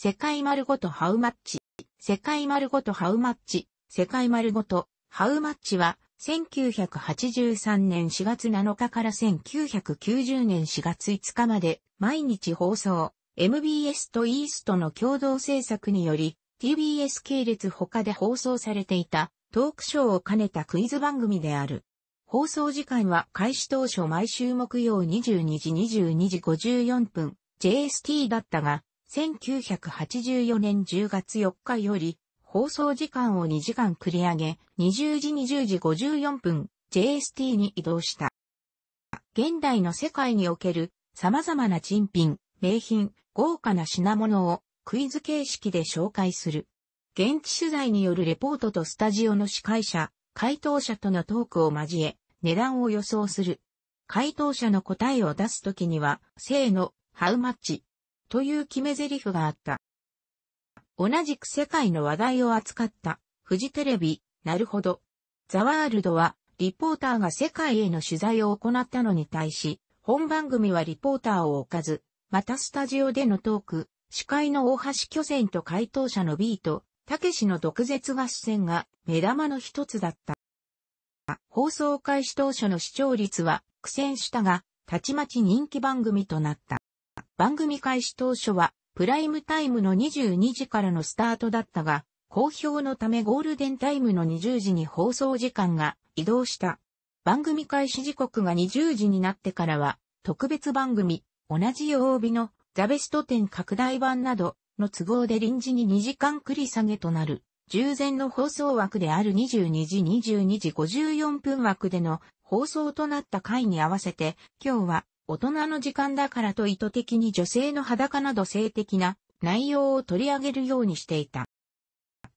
世界丸ごとハウマッチ、世界丸ごとハウマッチ、世界丸ごとハウマッチは、1983年4月7日から1990年4月5日まで毎日放送、MBS とイーストの共同制作により、TBS 系列他で放送されていたトークショーを兼ねたクイズ番組である。放送時間は開始当初毎週木曜22時22時54分 JST だったが、1984年10月4日より、放送時間を2時間繰り上げ、20時20時54分、JST に移動した。現代の世界における様々な珍品、名品、豪華な品物をクイズ形式で紹介する。現地取材によるレポートとスタジオの司会者、回答者とのトークを交え、値段を予想する。回答者の答えを出すときには、せーの、ハウマッチという決め台詞があった。同じく世界の話題を扱った、フジテレビ、なるほど。ザワールドは、リポーターが世界への取材を行ったのに対し、本番組はリポーターを置かず、またスタジオでのトーク、司会の大橋巨泉と回答者の B と、たけしの毒舌合戦が目玉の一つだった。放送開始当初の視聴率は苦戦したが、たちまち人気番組となった。番組開始当初は、プライムタイムの22時からのスタートだったが、好評のためゴールデンタイムの20時に放送時間が移動した。番組開始時刻が20時になってからは、特別番組、同じ曜日のザベスト10拡大版などの都合で臨時に2時間繰り下げとなる。従前の放送枠である22時22時54分枠での放送となった回に合わせて、今日は大人の時間だからと意図的に女性の裸など性的な内容を取り上げるようにしていた。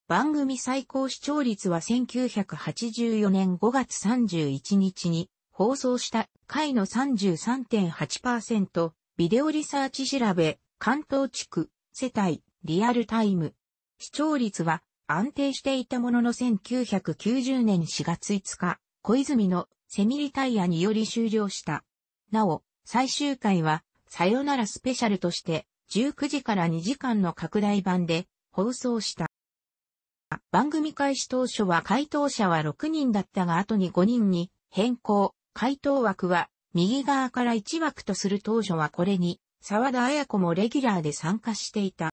番組最高視聴率は1984年5月31日に放送した回の33.8%、ビデオリサーチ調べ、関東地区、世帯、リアルタイム。視聴率は安定していたものの1990年4月5日、小泉のセミリタイアにより終了した。なお、最終回は、さよならスペシャルとして、19時から2時間の拡大版で放送した。番組開始当初は回答者は6人だったが後に5人に変更。回答枠は右側から1枠とする当初はこれに沢田彩子もレギュラーで参加していた。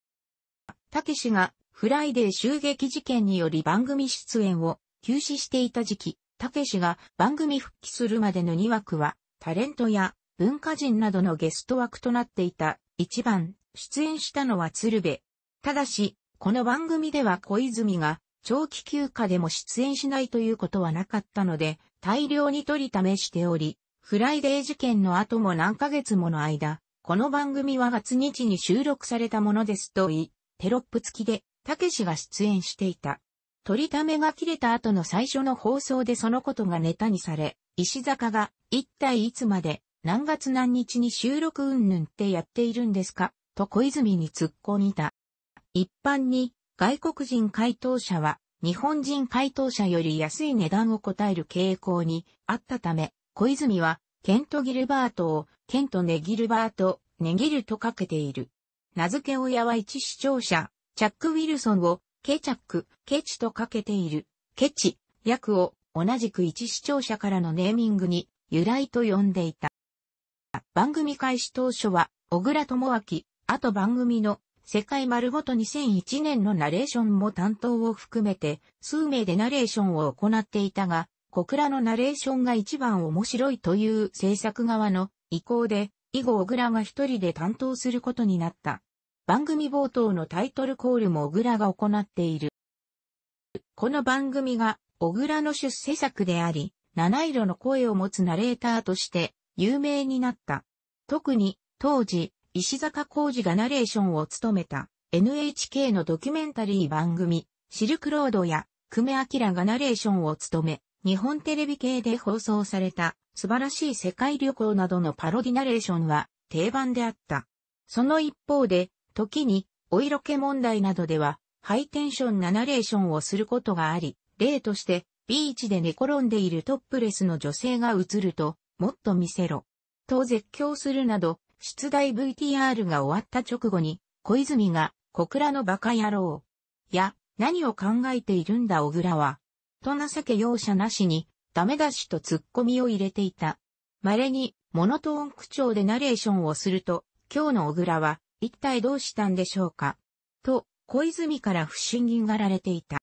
たけしがフライデー襲撃事件により番組出演を休止していた時期、たけしが番組復帰するまでの2枠はタレントや文化人などのゲスト枠となっていた一番出演したのは鶴瓶。ただし、この番組では小泉が長期休暇でも出演しないということはなかったので、大量に取りためしており、フライデー事件の後も何ヶ月もの間、この番組は初日に収録されたものですと言い、テロップ付きで、たけしが出演していた。取りためが切れた後の最初の放送でそのことがネタにされ、石坂が一体いつまで何月何日に収録うんぬんってやっているんですかと小泉に突っ込みた。一般に外国人回答者は日本人回答者より安い値段を答える傾向にあったため、小泉はケント・ギルバートをケント・ネギルバート、ネギルとかけている。名付け親は一視聴者、チャック・ウィルソンをケチャック、ケチとかけている。ケチ、訳を同じく一視聴者からのネーミングに由来と呼んでいた。番組開始当初は、小倉智明、あと番組の、世界丸ごと2001年のナレーションも担当を含めて、数名でナレーションを行っていたが、小倉のナレーションが一番面白いという制作側の意向で、以後小倉が一人で担当することになった。番組冒頭のタイトルコールも小倉が行っている。この番組が小倉の出世作であり、七色の声を持つナレーターとして有名になった。特に、当時、石坂浩二がナレーションを務めた NHK のドキュメンタリー番組、シルクロードや久米明がナレーションを務め、日本テレビ系で放送された素晴らしい世界旅行などのパロディナレーションは定番であった。その一方で、時にお色気問題などではハイテンションなナレーションをすることがあり、例としてビーチで寝転んでいるトップレスの女性が映ると、もっと見せろ。と絶叫するなど、出題 VTR が終わった直後に、小泉が、小倉のバカ野郎。や、何を考えているんだ小倉は。と情け容赦なしに、ダメ出しと突っ込みを入れていた。稀に、モノトーン口調でナレーションをすると、今日の小倉は、一体どうしたんでしょうか。と、小泉から不審にがられていた。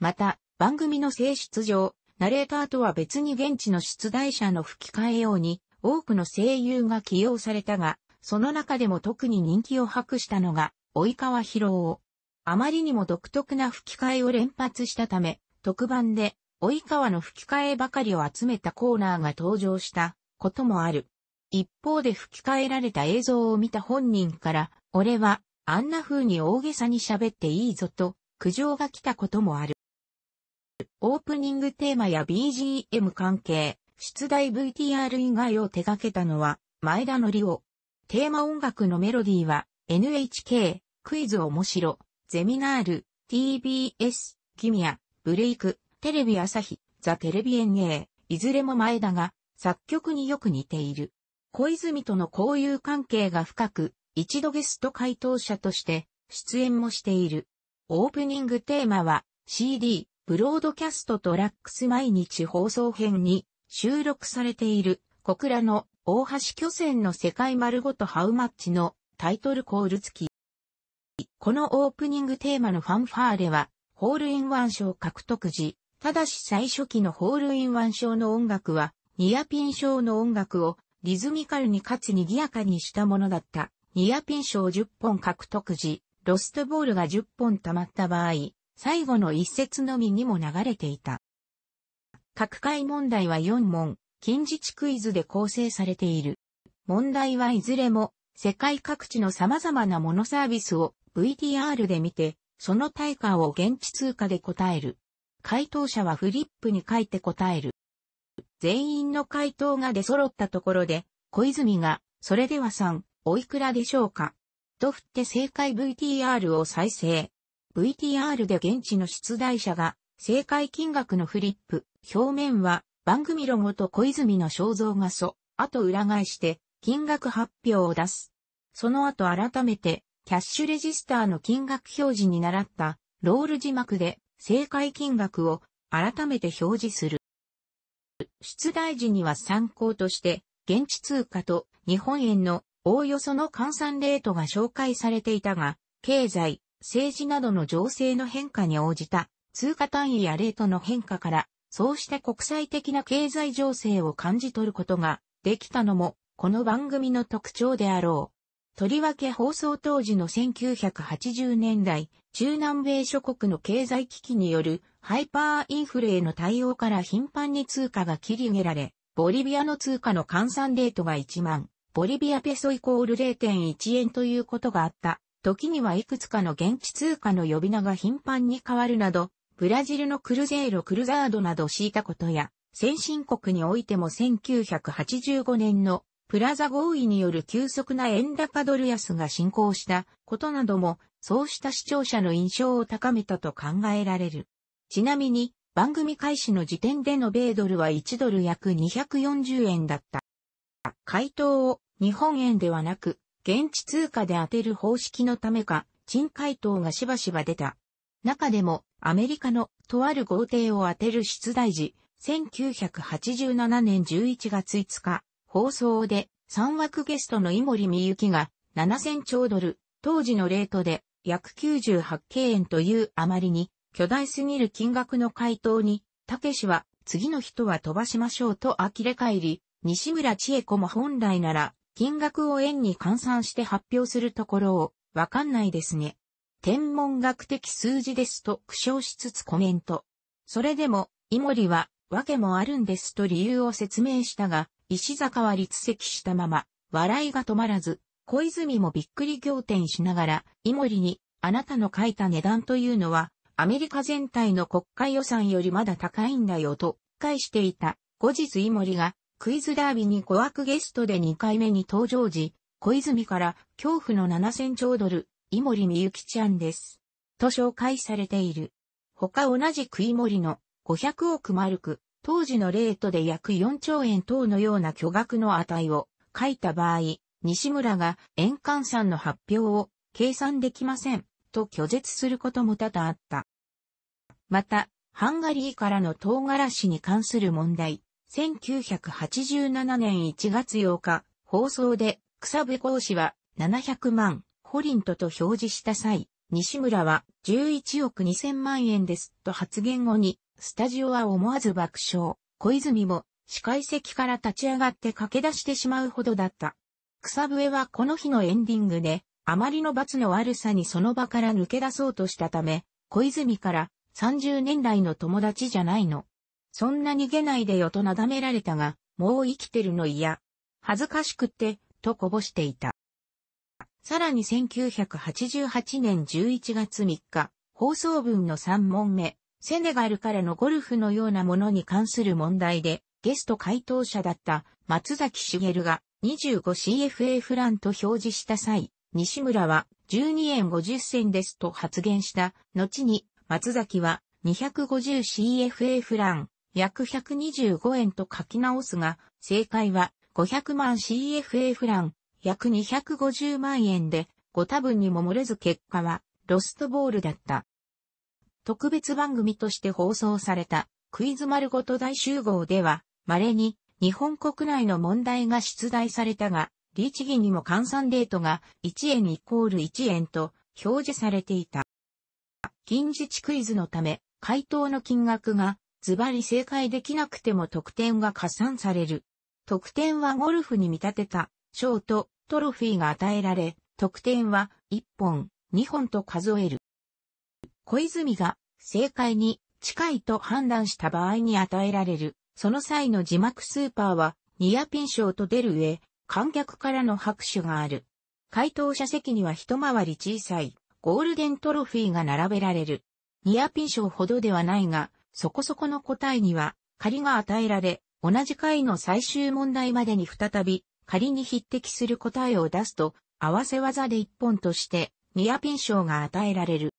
また、番組の性質上、ナレーターとは別に現地の出題者の吹き替え用に多くの声優が起用されたが、その中でも特に人気を博したのが、及川博夫。あまりにも独特な吹き替えを連発したため、特番で、及川の吹き替えばかりを集めたコーナーが登場したこともある。一方で吹き替えられた映像を見た本人から、俺はあんな風に大げさに喋っていいぞと苦情が来たこともある。オープニングテーマや BGM 関係、出題 VTR 以外を手掛けたのは、前田のりお。テーマ音楽のメロディーは、NHK、クイズ面白、ゼミナール、TBS、キミヤ、ブレイク、テレビ朝日、ザ・テレビ演芸、いずれも前田が、作曲によく似ている。小泉との交友関係が深く、一度ゲスト回答者として、出演もしている。オープニングテーマは、CD、ブロードキャストとラックス毎日放送編に収録されている小倉の大橋巨船の世界丸ごとハウマッチのタイトルコール付き。このオープニングテーマのファンファーレは、ホールインワン賞獲得時、ただし最初期のホールインワン賞の音楽は、ニアピン賞の音楽をリズミカルにかつ賑やかにしたものだった。ニアピン賞10本獲得時、ロストボールが10本溜まった場合、最後の一節のみにも流れていた。各回問題は4問、近似値クイズで構成されている。問題はいずれも、世界各地の様々なモノサービスを VTR で見て、その対価を現地通貨で答える。回答者はフリップに書いて答える。全員の回答が出揃ったところで、小泉が、それではさん、おいくらでしょうかと振って正解 VTR を再生。VTR で現地の出題者が正解金額のフリップ、表面は番組ロゴと小泉の肖像画素、あと裏返して金額発表を出す。その後改めてキャッシュレジスターの金額表示に習ったロール字幕で正解金額を改めて表示する。出題時には参考として現地通貨と日本円のおおよその換算レートが紹介されていたが、経済、政治などの情勢の変化に応じた通貨単位やレートの変化から、そうした国際的な経済情勢を感じ取ることができたのも、この番組の特徴であろう。とりわけ放送当時の1980年代、中南米諸国の経済危機によるハイパーインフレへの対応から頻繁に通貨が切り上げられ、ボリビアの通貨の換算レートが1万、ボリビアペソイコール0.1円ということがあった。時にはいくつかの現地通貨の呼び名が頻繁に変わるなど、ブラジルのクルゼーロ・クルザードなど敷いたことや、先進国においても1985年のプラザ合意による急速な円高ドル安が進行したことなども、そうした視聴者の印象を高めたと考えられる。ちなみに、番組開始の時点での米ドルは1ドル約240円だった。回答を日本円ではなく、現地通貨で当てる方式のためか、賃回答がしばしば出た。中でも、アメリカのとある豪邸を当てる出題時、1987年11月5日、放送で3枠ゲストの井森美幸が7000兆ドル、当時のレートで約98敬円というあまりに巨大すぎる金額の回答に、たけしは次の人は飛ばしましょうと呆れ返り、西村千恵子も本来なら金額を円に換算して発表するところを、わかんないですね。天文学的数字ですと苦笑しつつコメント。それでも、イモリは、わけもあるんですと理由を説明したが、石坂は立席したまま、笑いが止まらず、小泉もびっくり仰天しながら、イモリに、あなたの書いた値段というのは、アメリカ全体の国家予算よりまだ高いんだよと、返していた。後日イモリが、クイズダービーに小悪ゲストで2回目に登場時、小泉から恐怖の7000兆ドル、井森美幸ちゃんです。と紹介されている。他同じく井森の500億マルク、当時のレートで約4兆円等のような巨額の値を書いた場合、西村が円換算の発表を計算できませんと拒絶することも多々あった。また、ハンガリーからの唐辛子に関する問題、1987年1月8日、放送で草部講師は700万、ホリントと表示した際、西村は11億2000万円ですと発言後に、スタジオは思わず爆笑。小泉も、司会席から立ち上がって駆け出してしまうほどだった。草笛はこの日のエンディングで、あまりの罰の悪さにその場から抜け出そうとしたため、小泉から30年来の友達じゃないのそんな逃げないでよとなだめられたが、もう生きてるの嫌。恥ずかしくって、とこぼしていた。さらに1988年11月3日、放送文の3問目、セネガルからのゴルフのようなものに関する問題で、ゲスト回答者だった松崎茂げが 25CFA フランと表示した際、西村は12円50銭ですと発言した。後に松崎は 250CFA フラン約125円と書き直すが、正解は500万 CFA フラン、約250万円で、ご多分にも漏れず結果は、ロストボールだった。特別番組として放送された、クイズ丸ごと大集合では、稀に、日本国内の問題が出題されたが、律儀にも換算レートが1円イコール1円と表示されていた。近日クイズのため、回答の金額がズバリ正解できなくても得点が加算される。得点はゴルフに見立てた、賞とトロフィーが与えられ、得点は1本、2本と数える。小泉が正解に近いと判断した場合に与えられる、その際の字幕スーパーはニアピン賞と出る上、観客からの拍手がある。回答者席には一回り小さいゴールデントロフィーが並べられる。ニアピン賞ほどではないが、そこそこの答えには、仮が与えられ、同じ回の最終問題までに再び、仮に匹敵する答えを出すと、合わせ技で一本として、ニアピン賞が与えられる。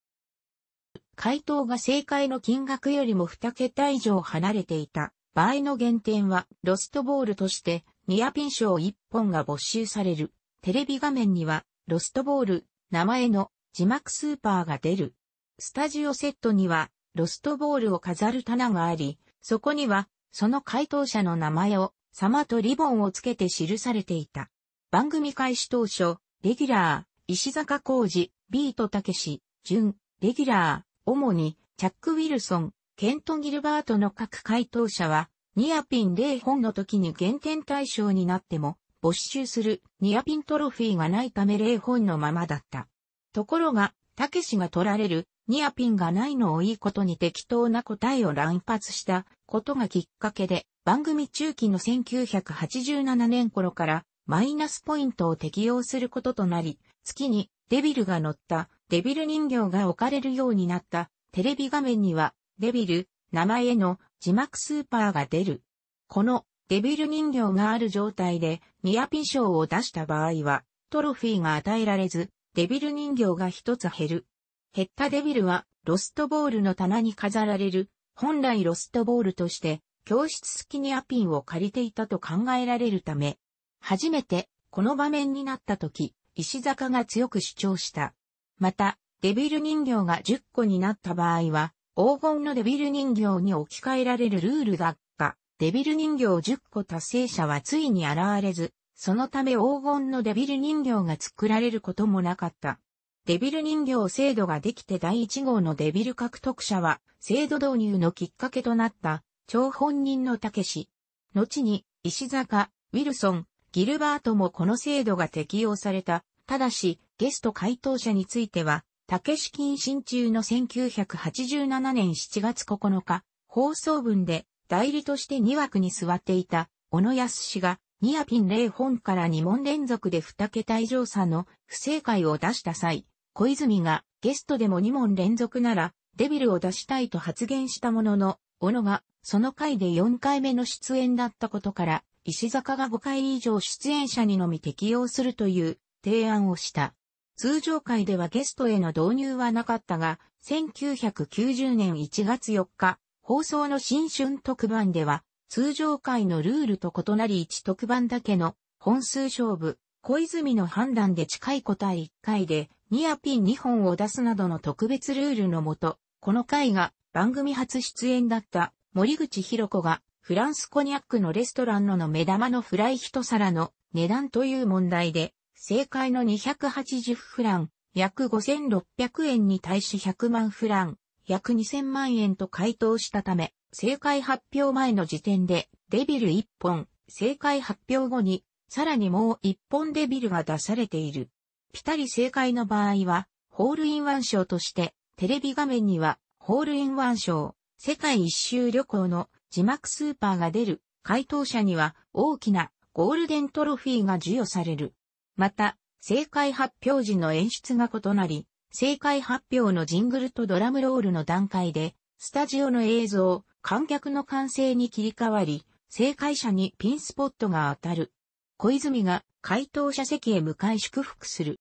回答が正解の金額よりも2桁以上離れていた場合の原点は、ロストボールとして、ニアピン賞1本が没収される。テレビ画面には、ロストボール、名前の字幕スーパーが出る。スタジオセットには、ロストボールを飾る棚があり、そこには、その回答者の名前を、様とリボンをつけて記されていた。番組開始当初、レギュラー、石坂浩二、ビートたけし、準、レギュラー、主に、チャック・ウィルソン、ケント・ギルバートの各回答者は、ニアピン0本の時に減点対象になっても、没収するニアピントロフィーがないため0本のままだった。ところが、たけしが取られるニアピンがないのをいいことに適当な答えを乱発したことがきっかけで、番組中期の1987年頃からマイナスポイントを適用することとなり、月にデビルが乗ったデビル人形が置かれるようになったテレビ画面にはデビル名前の字幕スーパーが出る。このデビル人形がある状態でニアピン賞を出した場合はトロフィーが与えられずデビル人形が一つ減る。ヘッタデビルは、ロストボールの棚に飾られる、本来ロストボールとして、教室付きにアピンを借りていたと考えられるため、初めて、この場面になった時、石坂が強く主張した。また、デビル人形が10個になった場合は、黄金のデビル人形に置き換えられるルールだが、デビル人形10個達成者はついに現れず、そのため黄金のデビル人形が作られることもなかった。デビル人形制度ができて第1号のデビル獲得者は、制度導入のきっかけとなった、張本人のたけし。後に、石坂、ウィルソン、ギルバートもこの制度が適用された。ただし、ゲスト回答者については、たけし謹慎中の1987年7月9日、放送分で、代理として2枠に座っていた、小野康氏が、ニアピン0本から2問連続で2桁以上差の不正解を出した際、小泉がゲストでも2問連続ならデビルを出したいと発言したものの、小野がその回で4回目の出演だったことから、石坂が5回以上出演者にのみ適用するという提案をした。通常回ではゲストへの導入はなかったが、1990年1月4日、放送の新春特番では、通常回のルールと異なり1特番だけの本数勝負、小泉の判断で近い個え1回でニアピン2本を出すなどの特別ルールのもと、この回が番組初出演だった森口博子がフランスコニャックのレストランのの目玉のフライ一皿の値段という問題で、正解の280フラン、約5600円に対し100万フラン、約2000万円と回答したため、正解発表前の時点でデビル1本、正解発表後にさらにもう一本デビルが出されている。ピタリ正解の場合は、ホールインワン賞として、テレビ画面には、ホールインワン賞、世界一周旅行の字幕スーパーが出る、回答者には大きなゴールデントロフィーが授与される。また、正解発表時の演出が異なり、正解発表のジングルとドラムロールの段階で、スタジオの映像、観客の歓声に切り替わり、正解者にピンスポットが当たる。小泉が回答者席へ向かい祝福する。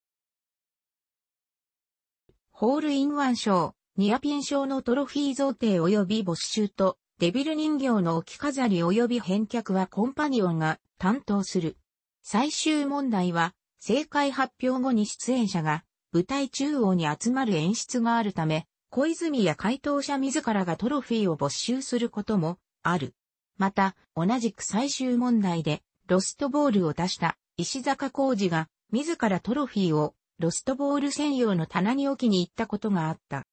ホールインワン賞、ニアピン賞のトロフィー贈呈及び没収と、デビル人形の置き飾り及び返却はコンパニオンが担当する。最終問題は、正解発表後に出演者が舞台中央に集まる演出があるため、小泉や回答者自らがトロフィーを没収することもある。また、同じく最終問題で、ロストボールを出した石坂浩二が自らトロフィーをロストボール専用の棚に置きに行ったことがあった。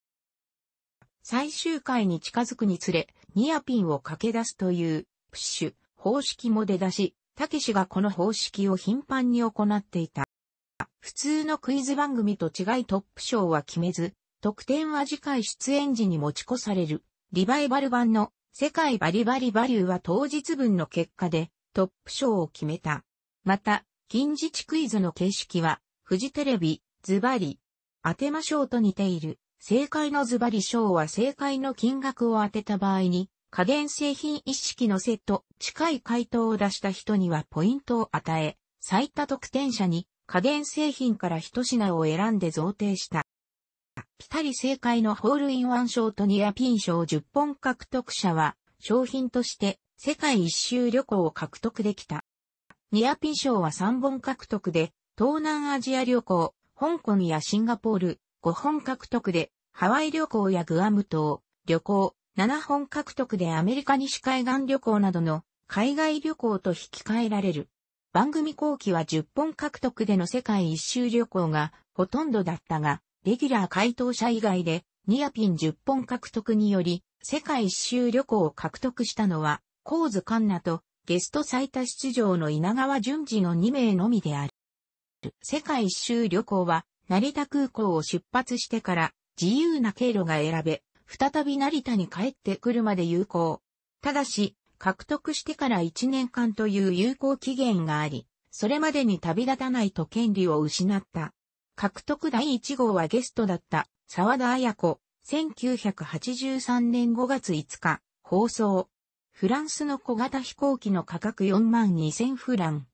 最終回に近づくにつれ、ニアピンを駆け出すというプッシュ方式も出だし、たけしがこの方式を頻繁に行っていた。普通のクイズ番組と違いトップ賞は決めず、得点は次回出演時に持ち越される。リバイバル版の世界バリバリバリューは当日分の結果でトップ賞を決めた。また、近似値クイズの形式は、フジテレビ、ズバリ、当てましょうと似ている。正解のズバリ賞は正解の金額を当てた場合に、家電製品一式のセット、近い回答を出した人にはポイントを与え、最多得点者に家電製品から一品を選んで贈呈した。ピタリ正解のホールインワン賞とニアピン賞10本獲得者は、商品として世界一周旅行を獲得できた。ニアピン賞は3本獲得で、東南アジア旅行、香港やシンガポール、5本獲得で、ハワイ旅行やグアム島、旅行、7本獲得でアメリカ西海岸旅行などの海外旅行と引き換えられる。番組後期は10本獲得での世界一周旅行がほとんどだったが、レギュラー回答者以外でニアピン10本獲得により世界一周旅行を獲得したのは神津環奈とゲスト最多出場の稲川淳二の2名のみである。世界一周旅行は成田空港を出発してから自由な経路が選べ、再び成田に帰ってくるまで有効。ただし、獲得してから1年間という有効期限があり、それまでに旅立たないと権利を失った。獲得第1号はゲストだった沢田彩子、1983年5月5日、放送。フランスの小型飛行機の価格4万2000フラン。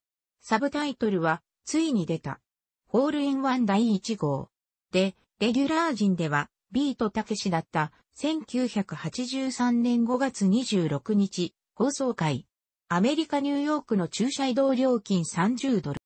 サブタイトルは、ついに出た。ホールインワン第1号。で、レギュラー陣では、ビートたけしだった1983年5月26日、放送会。アメリカ・ニューヨークの駐車移動料金30ドル。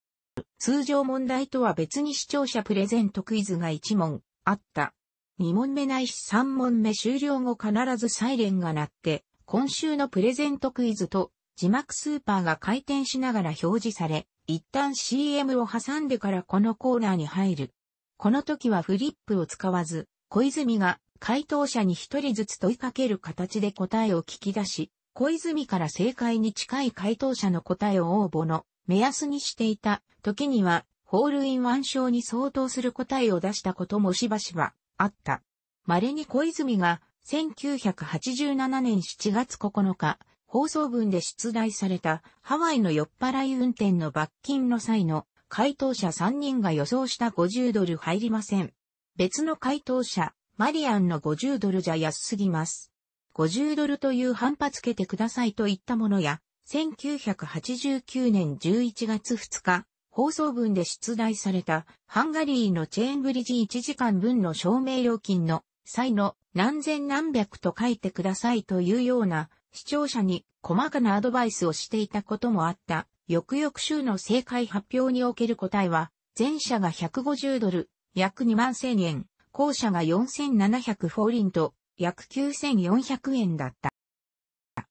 通常問題とは別に視聴者プレゼントクイズが1問あった。2問目ないし3問目終了後必ずサイレンが鳴って今週のプレゼントクイズと字幕スーパーが回転しながら表示され、一旦 CM を挟んでからこのコーナーに入る。この時はフリップを使わず、小泉が回答者に一人ずつ問いかける形で答えを聞き出し、小泉から正解に近い回答者の答えを応募の目安にしていた時には、ホールインワン賞に相当する答えを出したこともしばしばあった。稀に小泉が1987年7月9日、放送文で出題されたハワイの酔っ払い運転の罰金の際の回答者3人が予想した50ドル入りません。別の回答者、マリアンの50ドルじゃ安すぎます。50ドルという反発つけてくださいといったものや、1989年11月2日、放送分で出題されたハンガリーのチェーンブリッジ1時間分の証明料金の際の何千何百と書いてくださいというような視聴者に細かなアドバイスをしていたこともあった。翌々週の正解発表における答えは、前者が150ドル、約2万1000円、後者が4700フォーリンと、約9400円だった。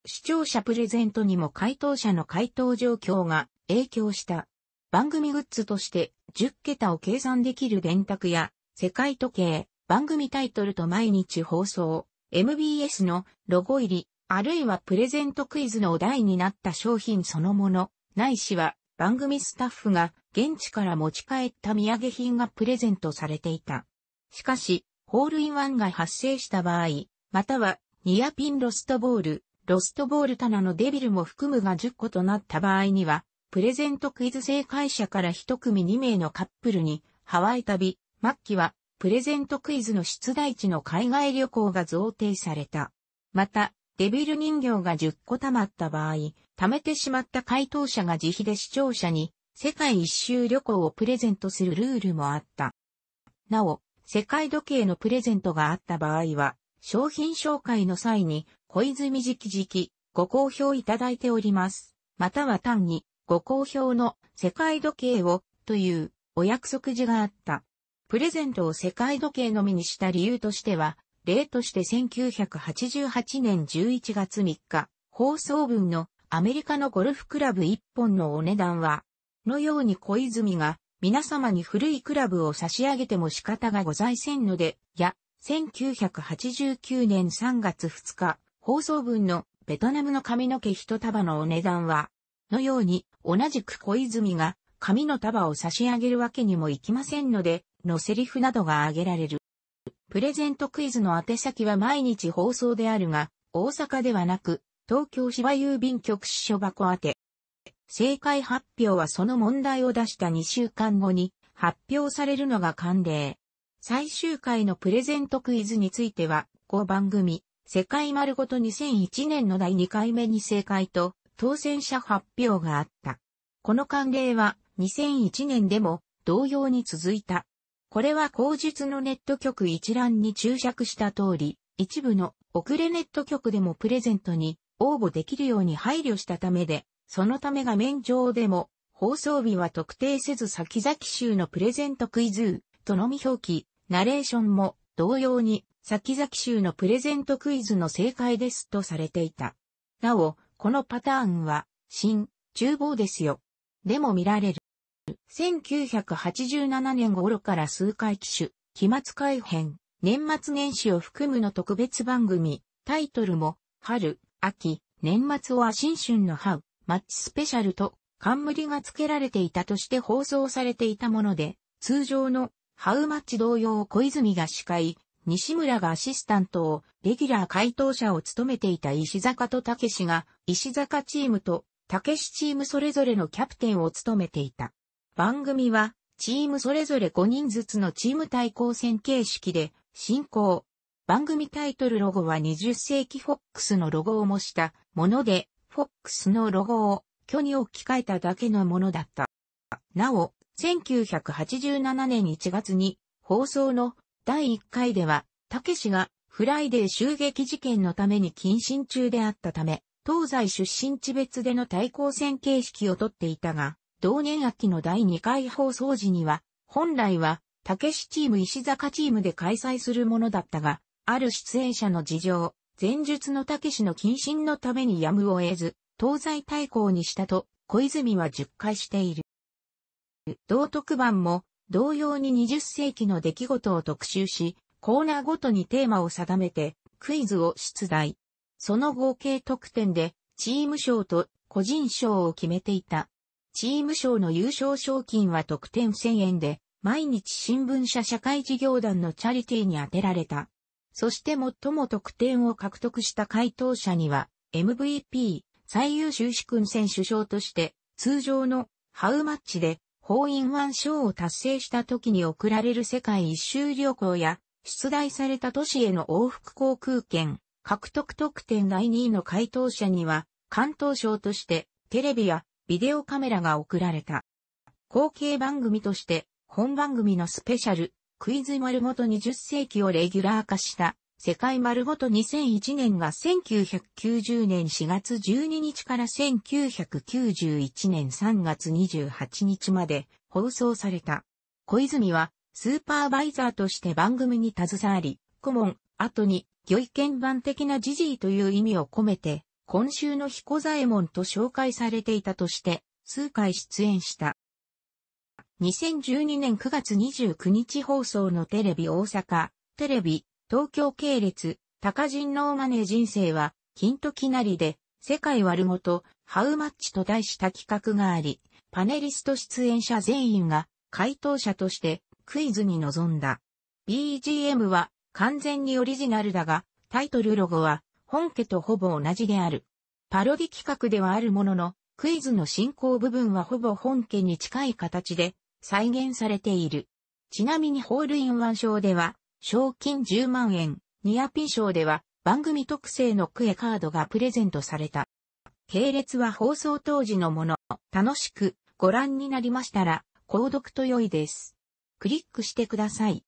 視聴者プレゼントにも回答者の回答状況が影響した。番組グッズとして10桁を計算できる電卓や世界時計、番組タイトルと毎日放送、MBS のロゴ入り、あるいはプレゼントクイズのお題になった商品そのもの、ないしは番組スタッフが現地から持ち帰った土産品がプレゼントされていた。しかし、ホールインワンが発生した場合、またはニアピンロストボール、ロストボール棚のデビルも含むが10個となった場合には、プレゼントクイズ正解者から1組2名のカップルに、ハワイ旅、末期はプレゼントクイズの出題地の海外旅行が贈呈された。また、デビル人形が10個溜まった場合、溜めてしまった回答者が自費で視聴者に世界一周旅行をプレゼントするルールもあった。なお、世界時計のプレゼントがあった場合は、商品紹介の際に、小泉じきご好評いただいております。または単に、ご好評の世界時計を、というお約束時があった。プレゼントを世界時計のみにした理由としては、例として1988年11月3日、放送分のアメリカのゴルフクラブ1本のお値段は、のように小泉が皆様に古いクラブを差し上げても仕方がございせんので、や、1989年3月2日、放送分のベトナムの髪の毛一束のお値段は、のように同じく小泉が髪の束を差し上げるわけにもいきませんので、のセリフなどが挙げられる。プレゼントクイズの宛先は毎日放送であるが、大阪ではなく、東京芝郵便局支所箱宛て。正解発表はその問題を出した2週間後に発表されるのが慣例。最終回のプレゼントクイズについては、5番組、世界丸ごと2001年の第2回目に正解と当選者発表があった。この慣例は2001年でも同様に続いた。これは口述のネット局一覧に注釈した通り、一部の遅れネット局でもプレゼントに応募できるように配慮したためで、そのため画面上でも放送日は特定せず先々週のプレゼントクイズとのみ表記、ナレーションも同様に先々週のプレゼントクイズの正解ですとされていた。なお、このパターンは、新、厨房ですよ。でも見られる。1987年頃から数回機種、期末改編、年末年始を含むの特別番組、タイトルも、春、秋、年末は新春のハウ、マッチスペシャルと、冠が付けられていたとして放送されていたもので、通常のハウマッチ同様小泉が司会、西村がアシスタントを、レギュラー回答者を務めていた石坂と武志が、石坂チームと、武志チームそれぞれのキャプテンを務めていた。番組は、チームそれぞれ5人ずつのチーム対抗戦形式で、進行。番組タイトルロゴは20世紀フォックスのロゴを模したもので、フォックスのロゴを虚に置き換えただけのものだった。なお、1987年1月に放送の第1回では、たけしがフライデー襲撃事件のために謹慎中であったため、東西出身地別での対抗戦形式をとっていたが、同年秋の第2回放送時には、本来は、たけしチーム石坂チームで開催するものだったが、ある出演者の事情、前述のたけしの謹慎のためにやむを得ず、東西対抗にしたと、小泉は10回している。同特番も、同様に20世紀の出来事を特集し、コーナーごとにテーマを定めて、クイズを出題。その合計得点で、チーム賞と個人賞を決めていた。チーム賞の優勝賞金は特典1000円で、毎日新聞社社会事業団のチャリティーに充てられた。そして最も得点を獲得した回答者には、MVP、最優秀志君選手賞として、通常のハウマッチで、ホーインワン賞を達成した時に贈られる世界一周旅行や、出題された都市への往復航空券、獲得特典第2位の回答者には、関東賞として、テレビやビデオカメラが送られた。後継番組として、本番組のスペシャル、クイズ丸ごと20世紀をレギュラー化した、世界丸ごと2001年が1990年4月12日から1991年3月28日まで放送された。小泉は、スーパーバイザーとして番組に携わり、顧問、後に、御意見版的なジイという意味を込めて、今週の彦左衛門と紹介されていたとして、数回出演した。2012年9月29日放送のテレビ大阪、テレビ、東京系列、高人のマネ人生は、金時なりで、世界悪元、ハウマッチと題した企画があり、パネリスト出演者全員が回答者としてクイズに臨んだ。BGM は完全にオリジナルだが、タイトルロゴは本家とほぼ同じである。パロディ企画ではあるものの、クイズの進行部分はほぼ本家に近い形で再現されている。ちなみにホールインワン賞では、賞金10万円、ニアピン賞では番組特製のクエカードがプレゼントされた。系列は放送当時のもの、楽しくご覧になりましたら、購読と良いです。クリックしてください。